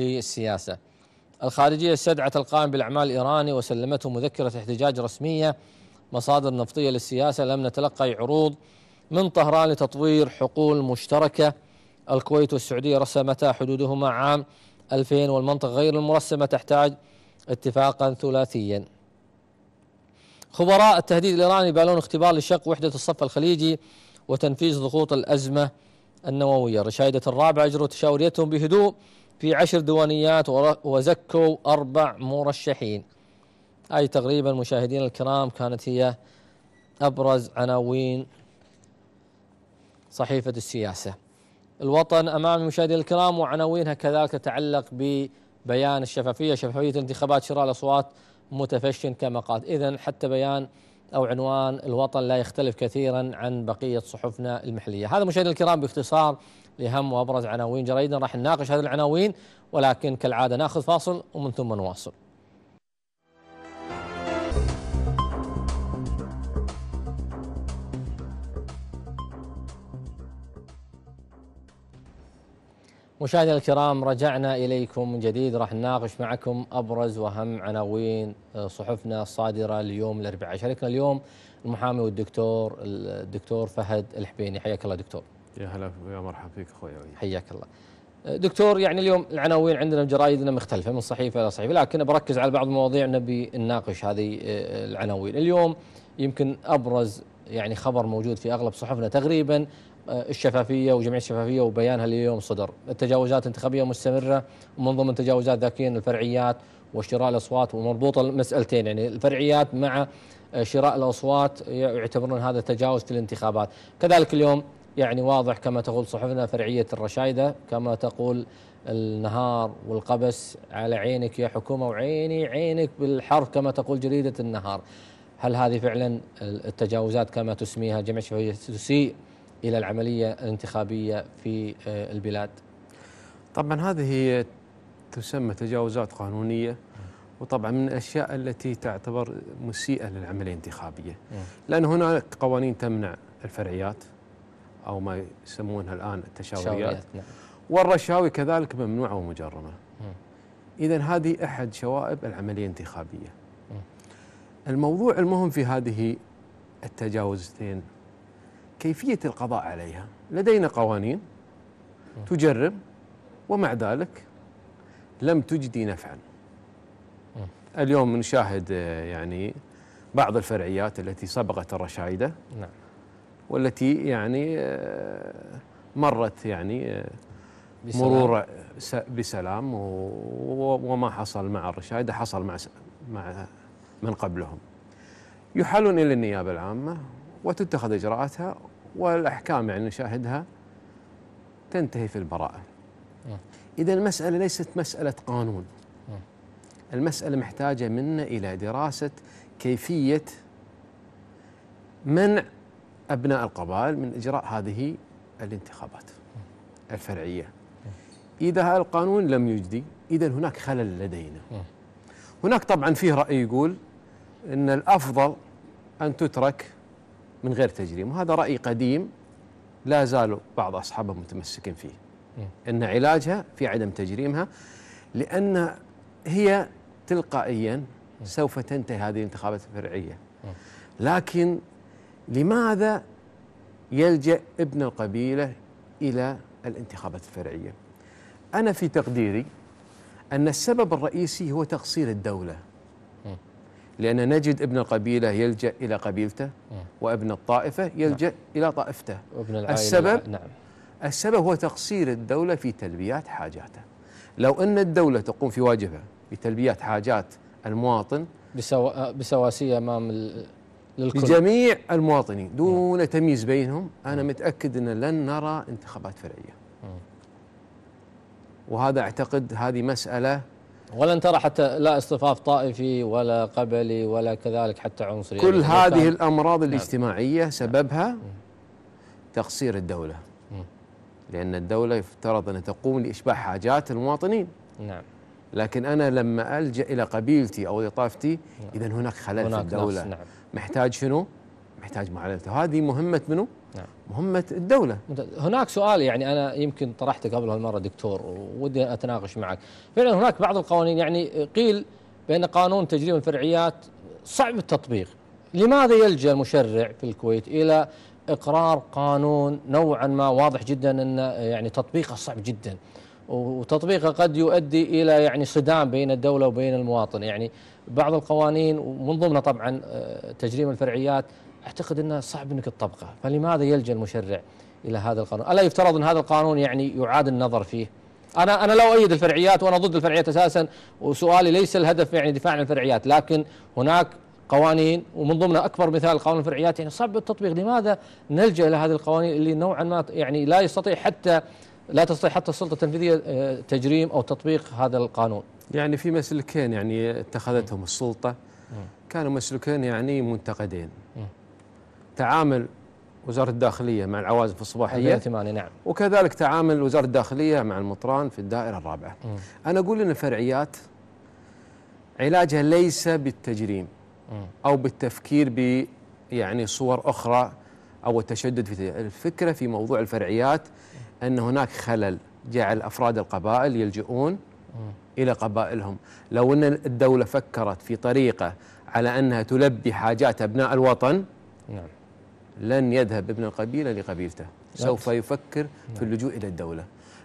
في السياسة الخارجية استدعت القائم بالأعمال الإيراني وسلمته مذكرة احتجاج رسمية مصادر نفطية للسياسة لم نتلقى عروض من طهران لتطوير حقول مشتركة الكويت والسعودية رسمتا حدودهما عام 2000 والمنطقة غير المرسمة تحتاج اتفاقا ثلاثيا خبراء التهديد الإيراني بالون اختبار لشق وحدة الصف الخليجي وتنفيذ ضغوط الأزمة النووية رشايدة الرابعة أجروا تشاوريتهم بهدوء في عشر دوانيات وزكوا أربع مرشحين أي تقريبا مشاهدين الكرام كانت هي أبرز عناوين صحيفة السياسة الوطن أمام المشاهدين الكرام وعناوينها كذلك تتعلق ببيان الشفافية شفافية انتخابات شراء الأصوات متفشٍ كما قال إذا حتى بيان أو عنوان الوطن لا يختلف كثيرا عن بقية صحفنا المحلية هذا مشاهدينا الكرام باختصار لأهم وأبرز عناوين جريدنا راح نناقش هذه العناوين ولكن كالعادة ناخذ فاصل ومن ثم نواصل مشاهدينا الكرام رجعنا اليكم من جديد راح نناقش معكم ابرز واهم عناوين آه، صحفنا الصادره اليوم الاربعاء، شاركنا اليوم المحامي والدكتور الدكتور فهد الحبيني، حياك الله دكتور. يا هلا يا مرحبا فيك اخوي حياك الله دكتور يعني اليوم العناوين عندنا بجرايدنا مختلفة من صحيفة إلى صحيفة لكن بركز على بعض المواضيع نبي نناقش هذه آه، العناوين اليوم يمكن أبرز يعني خبر موجود في أغلب صحفنا تقريبا آه، الشفافية وجمعية الشفافية وبيانها اليوم صدر التجاوزات الانتخابية مستمرة ومن ضمن تجاوزات ذاكين الفرعيات وشراء الأصوات ومربوطة المسألتين يعني الفرعيات مع آه، شراء الأصوات يعتبرون هذا تجاوز في الانتخابات كذلك اليوم يعني واضح كما تقول صحفنا فرعية الرشايدة كما تقول النهار والقبس على عينك يا حكومة وعيني عينك بالحرف كما تقول جريدة النهار هل هذه فعلا التجاوزات كما تسميها جمعية الشيوعية تسيء إلى العملية الانتخابية في آه، البلاد طبعا هذه تسمى تجاوزات قانونية وطبعا من الأشياء التي تعتبر مسيئة للعملية الانتخابية لأن هناك قوانين تمنع الفرعيات او ما يسمونها الان التشاوريات نعم. والرشاوي كذلك ممنوعه ومجرمه اذا هذه احد شوائب العمليه الانتخابيه الموضوع المهم في هذه التجاوزتين كيفيه القضاء عليها لدينا قوانين تجرم ومع ذلك لم تجدي نفعا اليوم نشاهد يعني بعض الفرعيات التي صبغت الرشايده نعم والتي يعني آه، مرت يعني آه، بسلام. مرور بسلام وما حصل مع الرشايده حصل مع مع من قبلهم يحالون الى النيابه العامه وتتخذ اجراءاتها والاحكام يعني نشاهدها تنتهي في البراءه اذا المساله ليست مساله قانون المساله محتاجه منا الى دراسه كيفيه منع أبناء القبائل من إجراء هذه الانتخابات الفرعية إذا هذا القانون لم يجدي إذا هناك خلل لدينا هناك طبعا فيه رأي يقول أن الأفضل أن تترك من غير تجريم وهذا رأي قديم لا زال بعض أصحابه متمسكين فيه أن علاجها في عدم تجريمها لأن هي تلقائيا سوف تنتهي هذه الانتخابات الفرعية لكن لماذا يلجأ ابن القبيلة إلى الانتخابات الفرعية أنا في تقديري أن السبب الرئيسي هو تقصير الدولة لأن نجد ابن القبيلة يلجأ إلى قبيلته وابن الطائفة نعم. يلجأ نعم. إلى طائفته وابن السبب نعم. السبب هو تقصير الدولة في تلبيات حاجاته لو أن الدولة تقوم في واجبها بتلبيات حاجات المواطن بسواسية أمام ال... للكل. لجميع المواطنين دون م. تمييز بينهم أنا متأكد أن لن نرى انتخابات فرعية وهذا أعتقد هذه مسألة ولن ترى حتى لا اصطفاف طائفي ولا قبلي ولا كذلك حتى عنصري كل هذه الأمراض نعم. الاجتماعية نعم. سببها تقصير الدولة لأن الدولة يفترض أن تقوم لإشباع حاجات المواطنين نعم لكن أنا لما ألجأ إلى قبيلتي أو لطافتي نعم. إذا هناك خلل هناك في الدولة نعم. محتاج شنو؟ محتاج معالجته هذه مهمة منو نعم. مهمة الدولة هناك سؤال يعني أنا يمكن طرحته قبل هالمرة دكتور ودي أتناقش معك فعلا هناك بعض القوانين يعني قيل بأن قانون تجريم الفرعيات صعب التطبيق لماذا يلجأ المشرع في الكويت إلى إقرار قانون نوعا ما واضح جدا أن يعني تطبيقه صعب جدا وتطبيقه قد يؤدي الى يعني صدام بين الدوله وبين المواطن يعني بعض القوانين ومن ضمنها طبعا آه، تجريم الفرعيات اعتقد انه صعب انك تطبقه فلماذا يلجا المشرع الى هذا القانون؟ الا يفترض ان هذا القانون يعني يعاد النظر فيه؟ انا انا لا اؤيد الفرعيات وانا ضد الفرعيات اساسا وسؤالي ليس الهدف يعني دفاع عن الفرعيات لكن هناك قوانين ومن ضمنها اكبر مثال قانون الفرعيات يعني صعب التطبيق لماذا نلجا الى هذه القوانين اللي نوعا ما يعني لا يستطيع حتى لا تستطيع حتى السلطه التنفيذيه آه، تجريم او تطبيق هذا القانون. يعني في مسلكين يعني اتخذتهم السلطه كانوا مسلكين يعني منتقدين. تعامل وزاره الداخليه مع العوازف الصباحيه 2008 نعم وكذلك تعامل وزاره الداخليه مع المطران في الدائره الرابعه. انا اقول ان الفرعيات علاجها ليس بالتجريم او بالتفكير ب يعني صور اخرى او التشدد في الفكره في موضوع الفرعيات أن هناك خلل جعل أفراد القبائل يلجؤون إلى قبائلهم لو أن الدولة فكرت في طريقة على أنها تلبي حاجات أبناء الوطن نعم. لن يذهب ابن القبيلة لقبيلته سوف يفكر نعم. في اللجوء إلى الدولة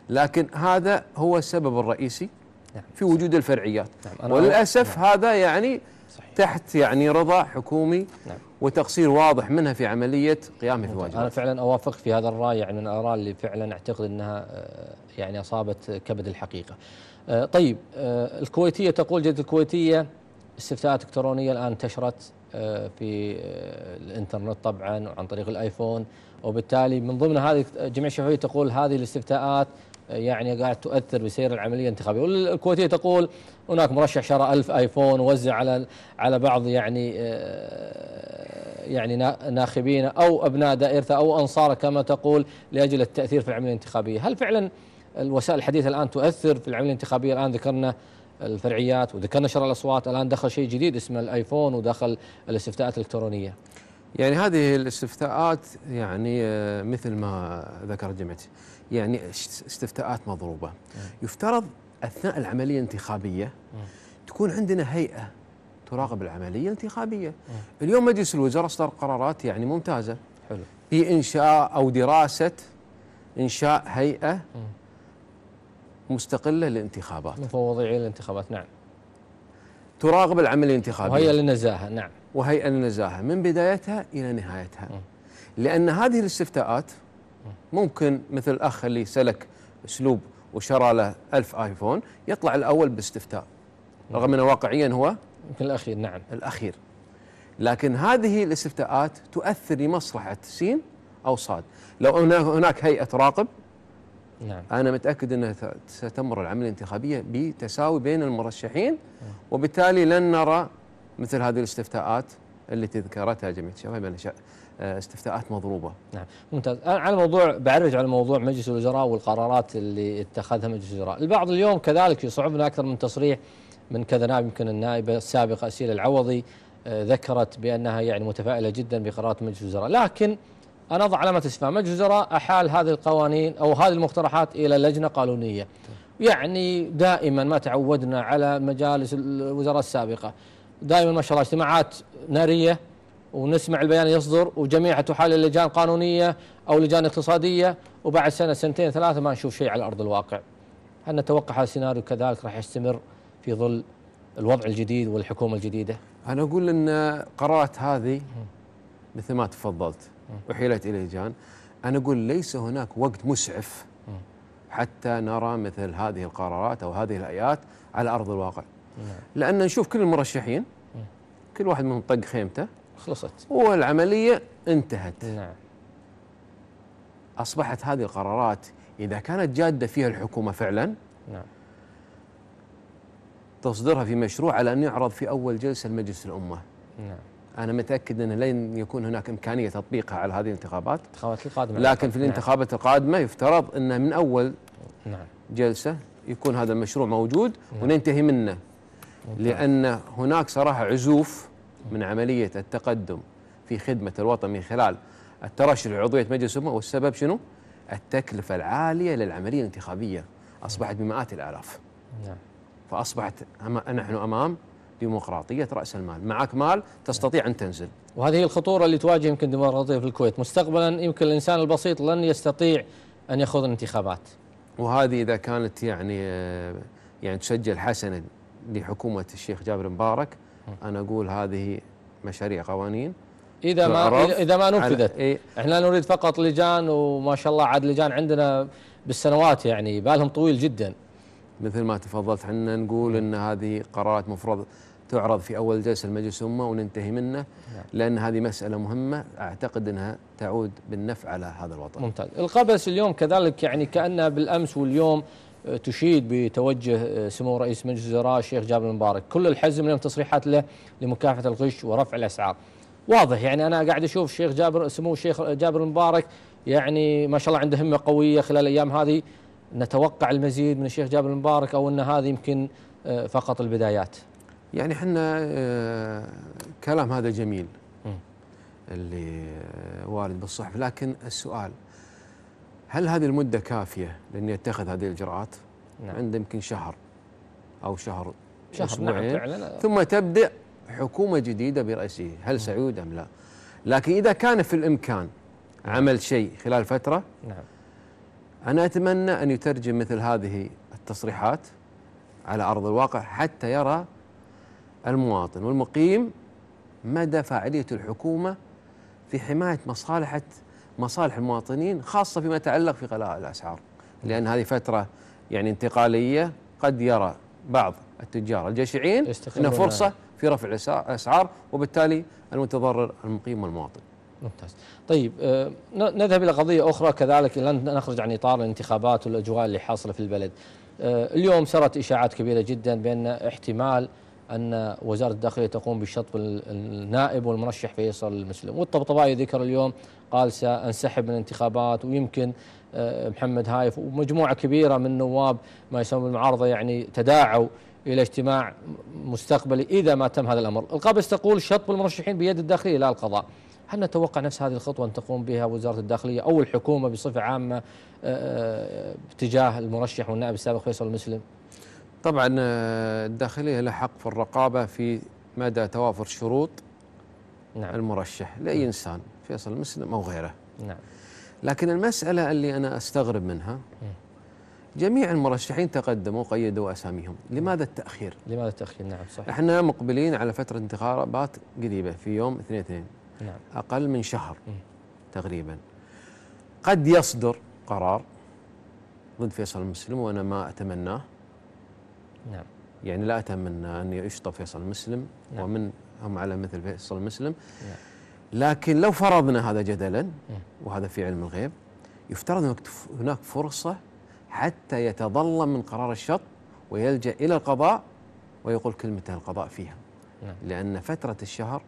لكن هذا هو السبب الرئيسي نعم. في وجود الفرعيات نعم. وللأسف نعم. هذا يعني صحيح. تحت يعني رضا حكومي نعم. وتقصير واضح منها في عملية قيامه في واجبها أنا فعلا أوافقك في هذا الرأي يعني من الآراء اللي فعلا أعتقد أنها آه، يعني أصابت كبد الحقيقة آه، طيب آه، الكويتية تقول جد الكويتية استفتاءات إلكترونية الآن انتشرت في الانترنت طبعا وعن طريق الايفون وبالتالي من ضمن هذه جميع الشفويه تقول هذه الاستفتاءات يعني قاعد تؤثر بسير العمليه الانتخابيه والكويتيه تقول هناك مرشح شرى ألف ايفون ووزع على على بعض يعني آه، يعني ناخبينه او ابناء دائرته او انصاره كما تقول لاجل التاثير في العمليه الانتخابيه، هل فعلا الوسائل الحديثه الان تؤثر في العمليه الانتخابيه الان ذكرنا الفرعيات وذكرنا شراء الاصوات الان دخل شيء جديد اسمه الايفون ودخل الاستفتاءات الالكترونيه. يعني هذه الاستفتاءات يعني آه، مثل ما ذكرت جمعتي يعني استفتاءات مضروبه يفترض اثناء العمليه الانتخابيه تكون عندنا هيئه تراقب العمليه الانتخابيه اليوم مجلس الوزراء اصدر قرارات يعني ممتازه حلو بانشاء او دراسه انشاء هيئه مستقله للانتخابات مفوضيه للانتخابات نعم تراقب العمليه الانتخابيه وهيئه للنزاهه نعم وهيئه للنزاهه من بدايتها الى نهايتها لان هذه الاستفتاءات ممكن مثل اخ اللي سلك اسلوب وشرى له ألف ايفون يطلع الاول باستفتاء رغم انه واقعيا هو في الاخير نعم الاخير لكن هذه الاستفتاءات تؤثر لمصلحه سين او صاد لو هناك هيئه راقب نعم. أنا متأكد أنها ستمر العملية الانتخابية بتساوي بين المرشحين وبالتالي لن نرى مثل هذه الاستفتاءات التي ذكرتها جميع الشباب يعني آه، استفتاءات مضروبه. نعم ممتاز انا على موضوع بعرج على موضوع مجلس الوزراء والقرارات اللي اتخذها مجلس الوزراء، البعض اليوم كذلك يصعبنا اكثر من تصريح من كذا نائب يمكن النائبه السابقه اسيل العوضي آه، ذكرت بانها يعني متفائله جدا بقرارات مجلس الوزراء، لكن انا اضع علامه استفهام، مجلس الوزراء احال هذه القوانين او هذه المقترحات الى لجنه قانونيه. يعني دائما ما تعودنا على مجالس الوزراء السابقه، دائما ما شاء الله اجتماعات ناريه ونسمع البيان يصدر وجميعها تحال لجان قانونيه او لجان اقتصاديه وبعد سنه سنتين ثلاثه ما نشوف شيء على ارض الواقع. هل نتوقع هذا السيناريو كذلك راح يستمر في ظل الوضع الجديد والحكومه الجديده؟ انا اقول ان قرارات هذه مثل ما تفضلت وحيلت الى لجان انا اقول ليس هناك وقت مسعف حتى نرى مثل هذه القرارات او هذه الايات على ارض الواقع. نعم. لان نشوف كل المرشحين كل واحد منهم طق خيمته خلصت والعملية انتهت نعم أصبحت هذه القرارات إذا كانت جادة فيها الحكومة فعلا نعم تصدرها في مشروع على أن يعرض في أول جلسة لمجلس الأمة نعم أنا متأكد أنه لن يكون هناك إمكانية تطبيقها على هذه الانتخابات الانتخابات القادمة لكن في نعم. الانتخابات نعم. القادمة يفترض أنه من أول نعم. جلسة يكون هذا المشروع موجود نعم. وننتهي منه نعم. لأن هناك صراحة عزوف من عملية التقدم في خدمة الوطن من خلال الترشح لعضوية مجلس الأمة والسبب شنو؟ التكلفة العالية للعملية الانتخابية أصبحت بمئات الآلاف نعم فأصبحت نحن أمام ديمقراطية رأس المال معك مال تستطيع أن تنزل وهذه هي الخطورة اللي تواجه يمكن الديمقراطية في الكويت مستقبلا يمكن الإنسان البسيط لن يستطيع أن يخوض الانتخابات وهذه إذا كانت يعني آه، يعني تسجل حسنة لحكومة الشيخ جابر مبارك انا اقول هذه مشاريع قوانين اذا ما اذا ما نفذت إيه احنا نريد فقط لجان وما شاء الله عاد لجان عندنا بالسنوات يعني بالهم طويل جدا مثل ما تفضلت حنا نقول ان هذه قرارات مفروض تعرض في اول جلسه المجلس امه وننتهي منه نعم. لان هذه مساله مهمه اعتقد انها تعود بالنفع على هذا الوطن. ممتاز، القبس اليوم كذلك يعني كانها بالامس واليوم تشيد بتوجه آه، سمو رئيس مجلس الوزراء الشيخ جابر المبارك كل الحزم لهم تصريحات له لمكافحه الغش ورفع الاسعار واضح يعني انا قاعد اشوف الشيخ جابر سمو الشيخ جابر المبارك يعني ما شاء الله عنده همه قويه خلال الايام هذه نتوقع المزيد من الشيخ جابر المبارك او ان هذه يمكن آه، فقط البدايات يعني احنا آه، كلام هذا جميل اللي وارد بالصحف لكن السؤال هل هذه المده كافيه لان يتخذ هذه الاجراءات؟ نعم. عنده يمكن شهر او شهر شهر نعم، أسبوعين نعم ثم تبدا حكومه جديده براسه، هل نعم. سيعود ام لا؟ لكن اذا كان في الامكان نعم. عمل شيء خلال فتره نعم انا اتمنى ان يترجم مثل هذه التصريحات على ارض الواقع حتى يرى المواطن والمقيم مدى فاعليه الحكومه في حمايه مصالحه مصالح المواطنين خاصة فيما يتعلق في غلاء الأسعار لأن هذه فترة يعني انتقالية قد يرى بعض التجار الجشعين انها فرصة في رفع الأسعار وبالتالي المتضرر المقيم والمواطن ممتاز طيب آه، نذهب إلى قضية أخرى كذلك لن نخرج عن إطار الانتخابات والأجواء اللي حاصلة في البلد آه، اليوم سرت إشاعات كبيرة جدا بأن احتمال أن وزارة الداخلية تقوم بشطب النائب والمرشح فيصل المسلم والطبطبائي ذكر اليوم قال سأنسحب من الانتخابات ويمكن آه، محمد هايف ومجموعة كبيرة من نواب ما يسمون بالمعارضة يعني تداعوا إلى اجتماع مستقبلي إذا ما تم هذا الأمر القابس تقول شطب المرشحين بيد الداخلية لا القضاء هل نتوقع نفس هذه الخطوة أن تقوم بها وزارة الداخلية أو الحكومة بصفة عامة آه، آه، تجاه المرشح والنائب السابق فيصل المسلم؟ طبعا آه، الداخلية لها حق في الرقابة في مدى توافر شروط نعم. المرشح لأي نعم. إنسان فيصل مسلم أو غيره نعم. لكن المسألة اللي أنا أستغرب منها جميع المرشحين تقدموا وقيدوا أساميهم نعم. لماذا التأخير؟ لماذا التأخير نعم صحيح احنا مقبلين على فترة انتخابات قريبة في يوم 2 2 نعم. أقل من شهر تقريبا قد يصدر قرار ضد فيصل المسلم وأنا ما أتمناه نعم يعني لا أتمنى أن يشطب فيصل مسلم نعم. ومن هم على مثل فيصل مسلم نعم. لكن لو فرضنا هذا جدلا وهذا في علم الغيب يفترض هناك فرصة حتى يتظلم من قرار الشط ويلجأ إلى القضاء ويقول كلمته القضاء فيها نعم. لأن فترة الشهر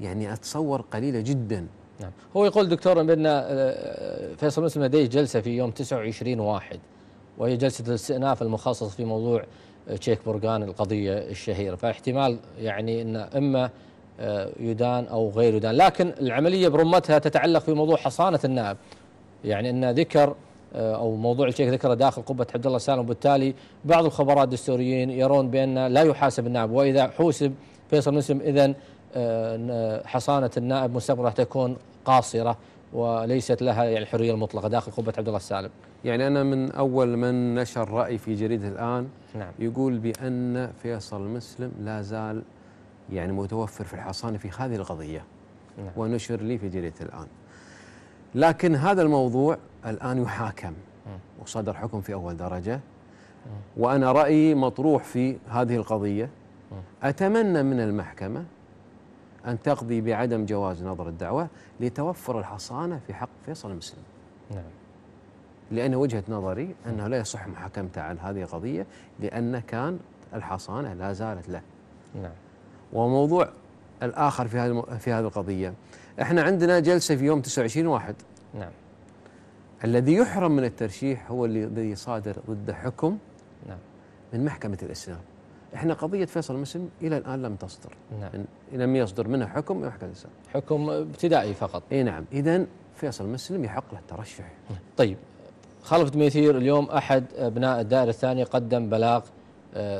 يعني أتصور قليلة جدا نعم هو يقول دكتور بأن آه، آه، فيصل مسلم لديه جلسة في يوم 29 واحد وهي جلسة الاستئناف المخصصة في موضوع تشيك آه، بورغان القضية الشهيرة فاحتمال يعني أن إما آه، يدان أو غير يدان لكن العملية برمتها تتعلق في موضوع حصانة النائب يعني أن ذكر آه، أو موضوع الشيك ذكره داخل قبة عبد الله سالم وبالتالي بعض الخبراء الدستوريين يرون بأن لا يحاسب النائب وإذا حوسب فيصل مسلم إذا حصانة النائب مستقبلا تكون قاصرة وليست لها يعني الحريه المطلقه داخل قبه عبد الله السالم. يعني انا من اول من نشر راي في جريده الان نعم. يقول بان فيصل مسلم لا زال يعني متوفر في الحصانه في هذه القضيه نعم. ونشر لي في جريده الان. لكن هذا الموضوع الان يحاكم وصدر حكم في اول درجه وانا رايي مطروح في هذه القضيه اتمنى من المحكمه أن تقضي بعدم جواز نظر الدعوة لتوفر الحصانة في حق فيصل المسلم نعم لأن وجهة نظري أنه لا يصح محاكمته عن هذه القضية لأن كان الحصانة لا زالت له نعم وموضوع الآخر في هذه في هذه القضية احنا عندنا جلسة في يوم 29 واحد نعم الذي يحرم من الترشيح هو الذي صادر ضد حكم نعم من محكمة الإسلام احنا قضيه فيصل مسلم الى الان لم تصدر نعم. لم يصدر منها حكم يحكم الانسان حكم ابتدائي فقط اي نعم اذا فيصل مسلم يحق له الترشح نعم. طيب خلف دميثير اليوم احد ابناء الدائره الثانيه قدم بلاغ آه،